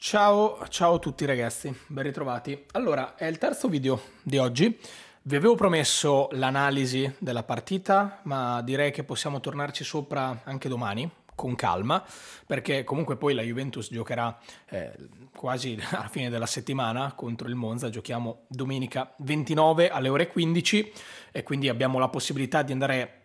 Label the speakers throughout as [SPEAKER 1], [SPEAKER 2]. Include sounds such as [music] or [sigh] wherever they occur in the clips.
[SPEAKER 1] Ciao, ciao a tutti ragazzi, ben ritrovati. Allora, è il terzo video di oggi. Vi avevo promesso l'analisi della partita, ma direi che possiamo tornarci sopra anche domani, con calma, perché comunque poi la Juventus giocherà eh, quasi alla fine della settimana contro il Monza, giochiamo domenica 29 alle ore 15 e quindi abbiamo la possibilità di andare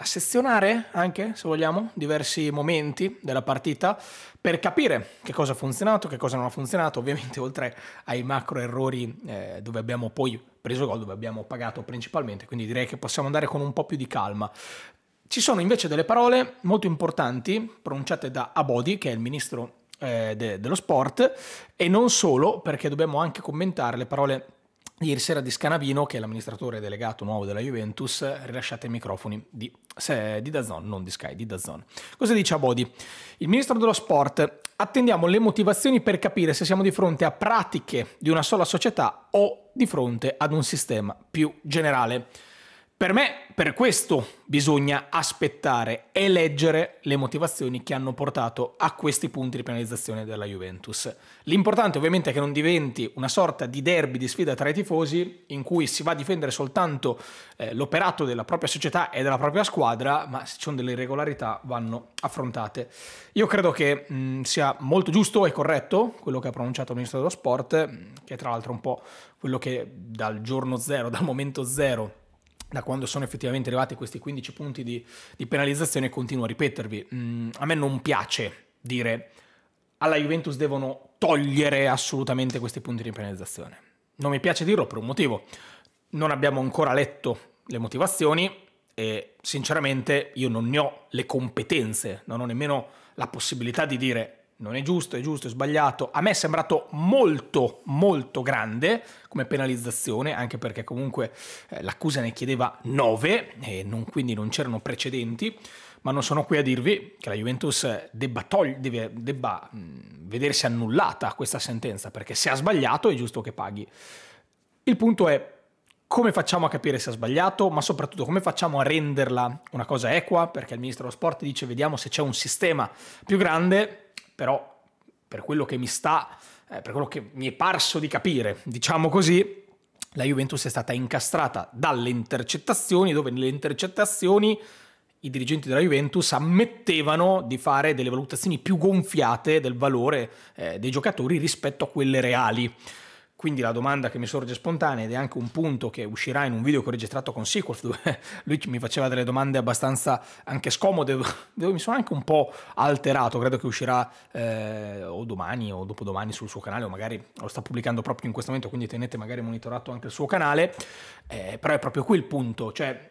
[SPEAKER 1] a sezionare anche, se vogliamo, diversi momenti della partita per capire che cosa ha funzionato, che cosa non ha funzionato, ovviamente [laughs] oltre ai macro errori eh, dove abbiamo poi preso gol, dove abbiamo pagato principalmente, quindi direi che possiamo andare con un po' più di calma. Ci sono invece delle parole molto importanti pronunciate da Abodi, che è il ministro eh, de dello sport, e non solo, perché dobbiamo anche commentare le parole Ieri sera di Scanavino, che è l'amministratore delegato nuovo della Juventus, rilasciate i microfoni di, se, di Dazzon, non di Sky, di Dazon. Cosa dice Abodi? Il ministro dello sport, attendiamo le motivazioni per capire se siamo di fronte a pratiche di una sola società o di fronte ad un sistema più generale. Per me, per questo bisogna aspettare e leggere le motivazioni che hanno portato a questi punti di penalizzazione della Juventus. L'importante ovviamente è che non diventi una sorta di derby di sfida tra i tifosi in cui si va a difendere soltanto eh, l'operato della propria società e della propria squadra, ma se ci sono delle irregolarità vanno affrontate. Io credo che mh, mm, sia molto giusto e corretto quello che ha pronunciato il Ministro dello Sport, mm, che è tra l'altro un po' quello che dal giorno zero, dal momento zero, da quando sono effettivamente arrivati questi 15 punti di, di penalizzazione, continuo a ripetervi, mm, a me non piace dire alla Juventus devono togliere assolutamente questi punti di penalizzazione. Non mi piace dirlo per un motivo, non abbiamo ancora letto le motivazioni e sinceramente io non ne ho le competenze, non ho nemmeno la possibilità di dire non è giusto, è giusto, è sbagliato. A me è sembrato molto, molto grande come penalizzazione, anche perché comunque eh, l'accusa ne chiedeva 9, e non, quindi non c'erano precedenti. Ma non sono qui a dirvi che la Juventus debba, deve, debba mh, vedersi annullata questa sentenza, perché se ha sbagliato è giusto che paghi. Il punto è come facciamo a capire se ha sbagliato, ma soprattutto come facciamo a renderla una cosa equa, perché il ministro dello sport dice vediamo se c'è un sistema più grande però per quello che mi sta, eh, per quello che mi è parso di capire, diciamo così, la Juventus è stata incastrata dalle intercettazioni, dove nelle intercettazioni i dirigenti della Juventus ammettevano di fare delle valutazioni più gonfiate del valore eh, dei giocatori rispetto a quelle reali. Quindi la domanda che mi sorge spontanea ed è anche un punto che uscirà in un video che ho registrato con Sequel, dove [laughs] lui mi faceva delle domande abbastanza anche scomode, dove mi sono anche un po' alterato, credo che uscirà eh, o domani o dopodomani sul suo canale o magari lo sta pubblicando proprio in questo momento, quindi tenete magari monitorato anche il suo canale, eh, però è proprio qui il punto, cioè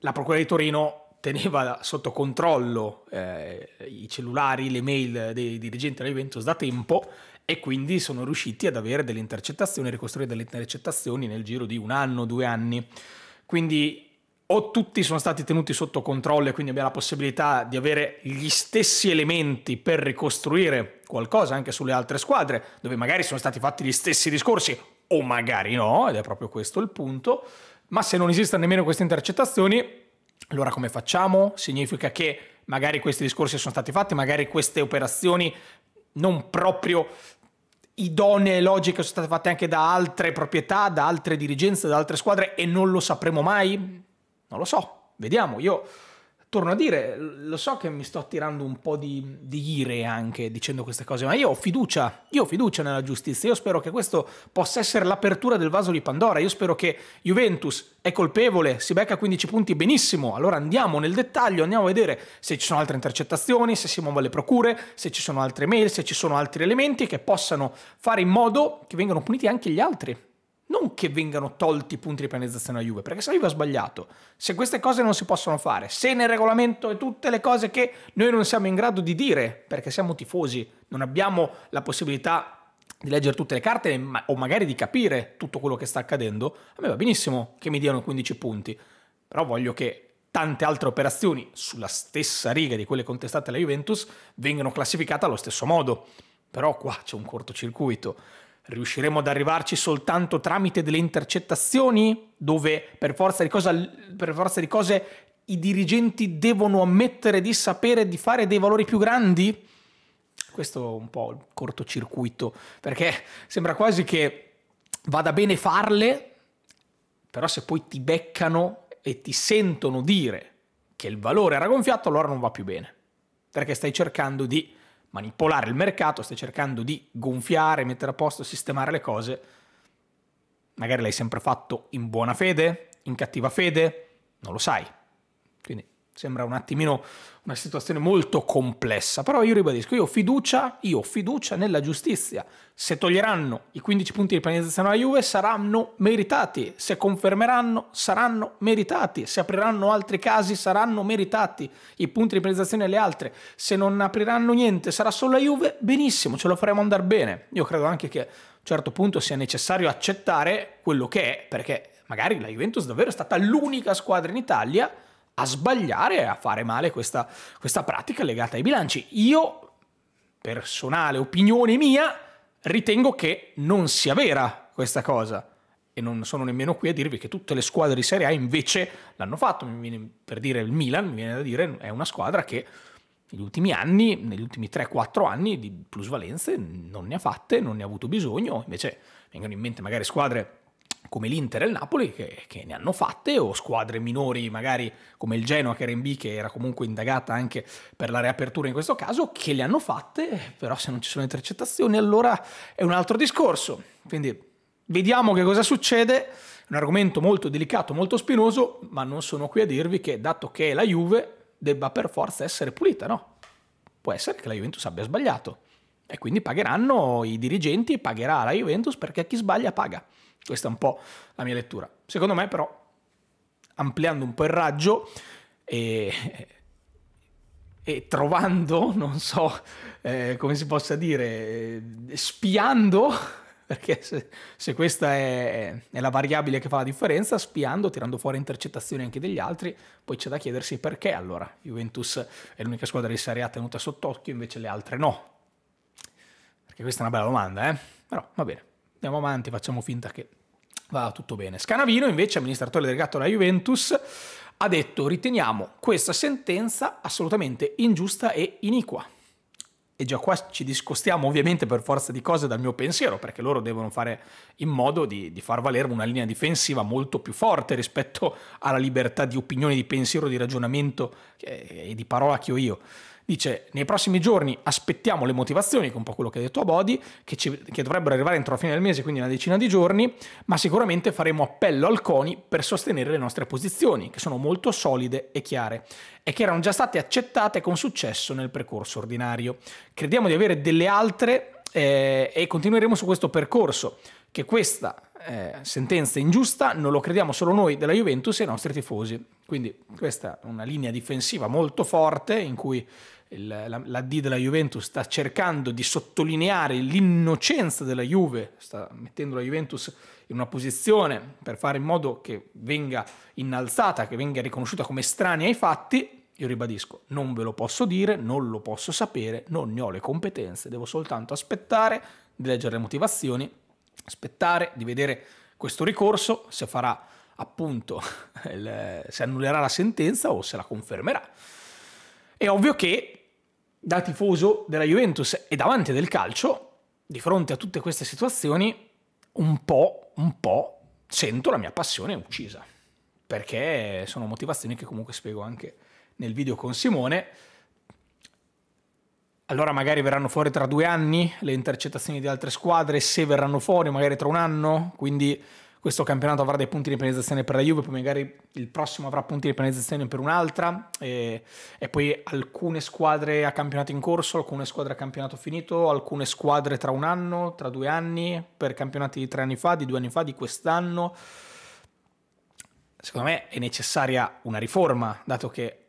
[SPEAKER 1] la Procura di Torino teneva sotto controllo eh, i cellulari, le mail dei dirigenti della Juventus da tempo e quindi sono riusciti ad avere delle intercettazioni, a ricostruire delle intercettazioni nel giro di un anno, due anni. Quindi o tutti sono stati tenuti sotto controllo e quindi abbiamo la possibilità di avere gli stessi elementi per ricostruire qualcosa anche sulle altre squadre, dove magari sono stati fatti gli stessi discorsi o magari no, ed è proprio questo il punto, ma se non esistono nemmeno queste intercettazioni, allora come facciamo? Significa che magari questi discorsi sono stati fatti, magari queste operazioni non proprio idonee logiche sono state fatte anche da altre proprietà, da altre dirigenze, da altre squadre e non lo sapremo mai? Non lo so, vediamo. Io torno a dire, lo so che mi sto attirando un po' di, di, ire anche dicendo queste cose, ma io ho fiducia, io ho fiducia nella giustizia, io spero che questo possa essere l'apertura del vaso di Pandora, io spero che Juventus è colpevole, si becca 15 punti benissimo, allora andiamo nel dettaglio, andiamo a vedere se ci sono altre intercettazioni, se si muovono le procure, se ci sono altre mail, se ci sono altri elementi che possano fare in modo che vengano puniti anche gli altri non che vengano tolti i punti di penalizzazione alla Juve, perché se la Juve ha sbagliato, se queste cose non si possono fare, se nel regolamento e tutte le cose che noi non siamo in grado di dire, perché siamo tifosi, non abbiamo la possibilità di leggere tutte le carte o magari di capire tutto quello che sta accadendo, a me va benissimo che mi diano 15 punti, però voglio che tante altre operazioni sulla stessa riga di quelle contestate alla Juventus vengano classificate allo stesso modo. Però qua c'è un cortocircuito Riusciremo ad arrivarci soltanto tramite delle intercettazioni, dove per forza di, cosa, per forza di cose i dirigenti devono ammettere di sapere di fare dei valori più grandi? Questo è un po' il cortocircuito, perché sembra quasi che vada bene farle, però se poi ti beccano e ti sentono dire che il valore era gonfiato, allora non va più bene, perché stai cercando di manipolare il mercato, stai cercando di gonfiare, mettere a posto, sistemare le cose, magari l'hai sempre fatto in buona fede, in cattiva fede, non lo sai. Sembra un attimino una situazione molto complessa, però io ribadisco, io ho fiducia, io ho fiducia nella giustizia. Se toglieranno i 15 punti di penalizzazione alla Juve saranno meritati, se confermeranno saranno meritati, se apriranno altri casi saranno meritati i punti di penalizzazione alle altre, se non apriranno niente sarà solo la Juve, benissimo, ce lo faremo andare bene. Io credo anche che a un certo punto sia necessario accettare quello che è, perché magari la Juventus davvero è stata l'unica squadra in Italia a sbagliare e a fare male questa, questa pratica legata ai bilanci. Io, personale opinione mia, ritengo che non sia vera questa cosa e non sono nemmeno qui a dirvi che tutte le squadre di Serie A invece l'hanno fatto. Mi viene per dire il Milan, mi viene da dire è una squadra che negli ultimi anni, negli ultimi 3-4 anni di plusvalenze non ne ha fatte, non ne ha avuto bisogno, invece vengono in mente magari squadre come l'Inter e il Napoli che, che, ne hanno fatte o squadre minori magari come il Genoa che era in B che era comunque indagata anche per la riapertura in questo caso che le hanno fatte però se non ci sono intercettazioni allora è un altro discorso quindi vediamo che cosa succede un argomento molto delicato molto spinoso ma non sono qui a dirvi che dato che è la Juve debba per forza essere pulita no può essere che la Juventus abbia sbagliato e quindi pagheranno i dirigenti pagherà la Juventus perché chi sbaglia paga questa è un po' la mia lettura. Secondo me però, ampliando un po' il raggio e, e trovando, non so eh, come si possa dire, eh, spiando, [laughs] perché se, se questa è, è, la variabile che fa la differenza, spiando, tirando fuori intercettazioni anche degli altri, poi c'è da chiedersi perché allora Juventus è l'unica squadra di Serie A tenuta sott'occhio, invece le altre no. Perché questa è una bella domanda, eh? Però va bene andiamo avanti, facciamo finta che vada tutto bene. Scanavino, invece, amministratore delegato della Juventus, ha detto riteniamo questa sentenza assolutamente ingiusta e iniqua. E già qua ci discostiamo ovviamente per forza di cose dal mio pensiero, perché loro devono fare in modo di, di far valere una linea difensiva molto più forte rispetto alla libertà di opinione, di pensiero, di ragionamento eh, e di parola che ho io. Dice, nei prossimi giorni aspettiamo le motivazioni, che è un po' quello che ha detto Abodi, che, ci, che dovrebbero arrivare entro la fine del mese, quindi una decina di giorni, ma sicuramente faremo appello al CONI per sostenere le nostre posizioni, che sono molto solide e chiare, e che erano già state accettate con successo nel percorso ordinario. Crediamo di avere delle altre eh, e continueremo su questo percorso, che questa eh, sentenza ingiusta, non lo crediamo solo noi della Juventus e i nostri tifosi. Quindi questa è una linea difensiva molto forte in cui il, la, la, D della Juventus sta cercando di sottolineare l'innocenza della Juve, sta mettendo la Juventus in una posizione per fare in modo che venga innalzata, che venga riconosciuta come estranea ai fatti. Io ribadisco, non ve lo posso dire, non lo posso sapere, non ne ho le competenze, devo soltanto aspettare di leggere le motivazioni aspettare di vedere questo ricorso, se farà appunto, [laughs] il, se annullerà la sentenza o se la confermerà. È ovvio che da tifoso della Juventus e davanti del calcio, di fronte a tutte queste situazioni, un po', un po' sento la mia passione uccisa, perché sono motivazioni che comunque spiego anche nel video con Simone, allora magari verranno fuori tra due anni le intercettazioni di altre squadre, se verranno fuori magari tra un anno, quindi questo campionato avrà dei punti di penalizzazione per la Juve, poi magari il prossimo avrà punti di penalizzazione per un'altra, e, e, poi alcune squadre a campionato in corso, alcune squadre a campionato finito, alcune squadre tra un anno, tra due anni, per campionati di tre anni fa, di due anni fa, di quest'anno. Secondo me è necessaria una riforma, dato che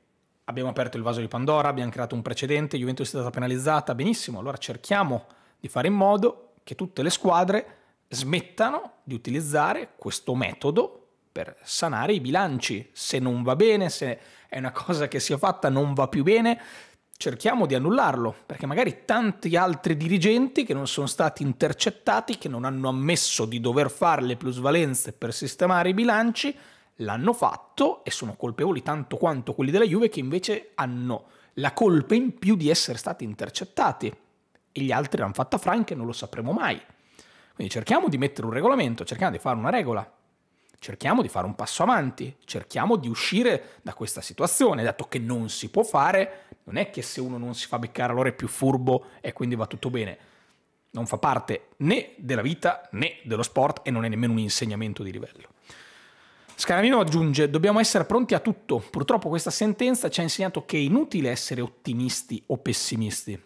[SPEAKER 1] abbiamo aperto il vaso di Pandora, abbiamo creato un precedente, Juventus è stata penalizzata, benissimo, allora cerchiamo di fare in modo che tutte le squadre smettano di utilizzare questo metodo per sanare i bilanci. Se non va bene, se è una cosa che si è fatta non va più bene, cerchiamo di annullarlo, perché magari tanti altri dirigenti che non sono stati intercettati, che non hanno ammesso di dover fare le plusvalenze per sistemare i bilanci, l'hanno fatto e sono colpevoli tanto quanto quelli della Juve che invece hanno la colpa in più di essere stati intercettati e gli altri l'hanno fatta franca e non lo sapremo mai. Quindi cerchiamo di mettere un regolamento, cerchiamo di fare una regola, cerchiamo di fare un passo avanti, cerchiamo di uscire da questa situazione, dato che non si può fare, non è che se uno non si fa beccare allora è più furbo e quindi va tutto bene. Non fa parte né della vita né dello sport e non è nemmeno un insegnamento di livello. Scaramino aggiunge, dobbiamo essere pronti a tutto. Purtroppo questa sentenza ci ha insegnato che è inutile essere ottimisti o pessimisti,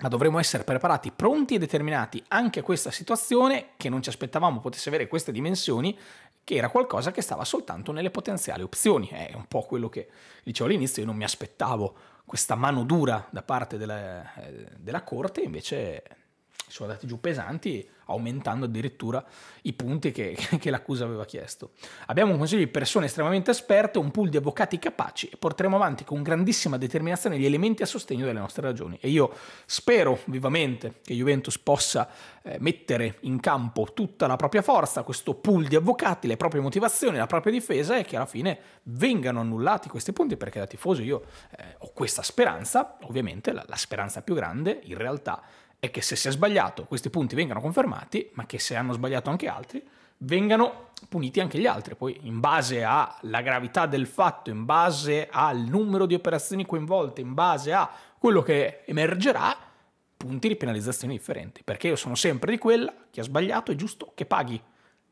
[SPEAKER 1] ma dovremmo essere preparati, pronti e determinati anche a questa situazione che non ci aspettavamo potesse avere queste dimensioni, che era qualcosa che stava soltanto nelle potenziali opzioni. È un po' quello che dicevo all'inizio, io non mi aspettavo questa mano dura da parte della, eh, della Corte, invece sono andati giù pesanti, aumentando addirittura i punti che, [laughs] che, l'accusa aveva chiesto. Abbiamo un consiglio di persone estremamente esperte, un pool di avvocati capaci e porteremo avanti con grandissima determinazione gli elementi a sostegno delle nostre ragioni. E io spero vivamente che Juventus possa eh, mettere in campo tutta la propria forza, questo pool di avvocati, le proprie motivazioni, la propria difesa e che alla fine vengano annullati questi punti perché da tifoso io eh, ho questa speranza, ovviamente la, la speranza più grande in realtà è che se si è sbagliato questi punti vengano confermati, ma che se hanno sbagliato anche altri, vengano puniti anche gli altri. Poi, in base alla gravità del fatto, in base al numero di operazioni coinvolte, in base a quello che emergerà, punti di penalizzazione differenti. Perché io sono sempre di quella, chi ha sbagliato è giusto che paghi.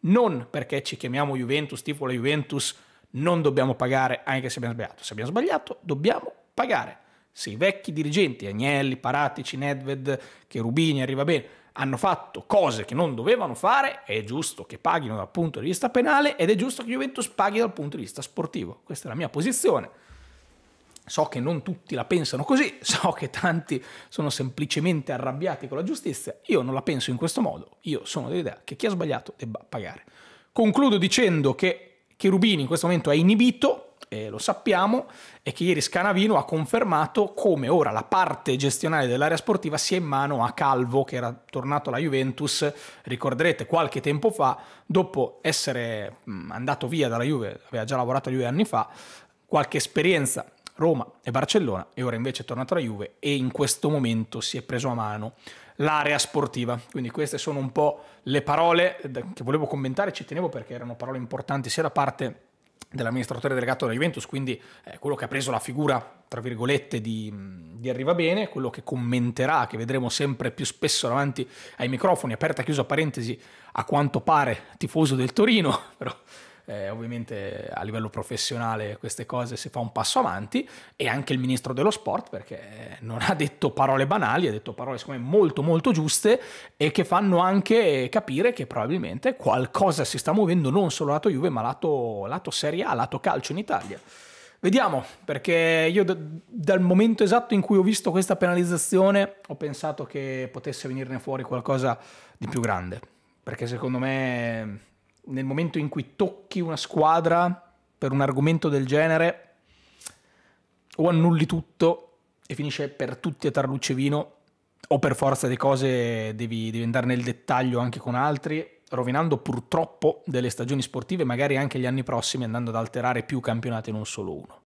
[SPEAKER 1] Non perché ci chiamiamo Juventus, tifo la Juventus, non dobbiamo pagare anche se abbiamo sbagliato. Se abbiamo sbagliato, dobbiamo pagare se i vecchi dirigenti, Agnelli, Paratici, Nedved, Cherubini, arriva bene, hanno fatto cose che non dovevano fare, è giusto che paghino dal punto di vista penale ed è giusto che Juventus paghi dal punto di vista sportivo. Questa è la mia posizione. So che non tutti la pensano così, [laughs] so che tanti sono semplicemente arrabbiati con la giustizia, io non la penso in questo modo, io sono dell'idea che chi ha sbagliato debba pagare. Concludo dicendo che Cherubini in questo momento è inibito e lo sappiamo, e che ieri Scanavino ha confermato come ora la parte gestionale dell'area sportiva sia in mano a Calvo, che era tornato alla Juventus, ricorderete, qualche tempo fa, dopo essere mm, andato via dalla Juve, aveva già lavorato due anni fa, qualche esperienza Roma e Barcellona, e ora invece è tornato alla Juve e in questo momento si è preso a mano l'area sportiva. Quindi queste sono un po' le parole che volevo commentare, ci tenevo perché erano parole importanti sia da parte di dell'amministratore delegato della Juventus, quindi eh, quello che ha preso la figura, tra virgolette, di, di Arriva Bene, quello che commenterà, che vedremo sempre più spesso davanti ai microfoni, aperta, chiusa parentesi, a quanto pare tifoso del Torino, [laughs] però eh, ovviamente a livello professionale queste cose si fa un passo avanti e anche il ministro dello sport perché eh, non ha detto parole banali, ha detto parole secondo me molto molto giuste e che fanno anche capire che probabilmente qualcosa si sta muovendo non solo lato Juve ma lato, lato Serie A, lato calcio in Italia. Vediamo, perché io dal momento esatto in cui ho visto questa penalizzazione ho pensato che potesse venirne fuori qualcosa di più grande, perché secondo me nel momento in cui tocchi una squadra per un argomento del genere, o annulli tutto e finisce per tutti a tarlucce vino, o per forza di cose devi, devi andare nel dettaglio anche con altri, rovinando purtroppo delle stagioni sportive, magari anche gli anni prossimi andando ad alterare più campionati non solo uno.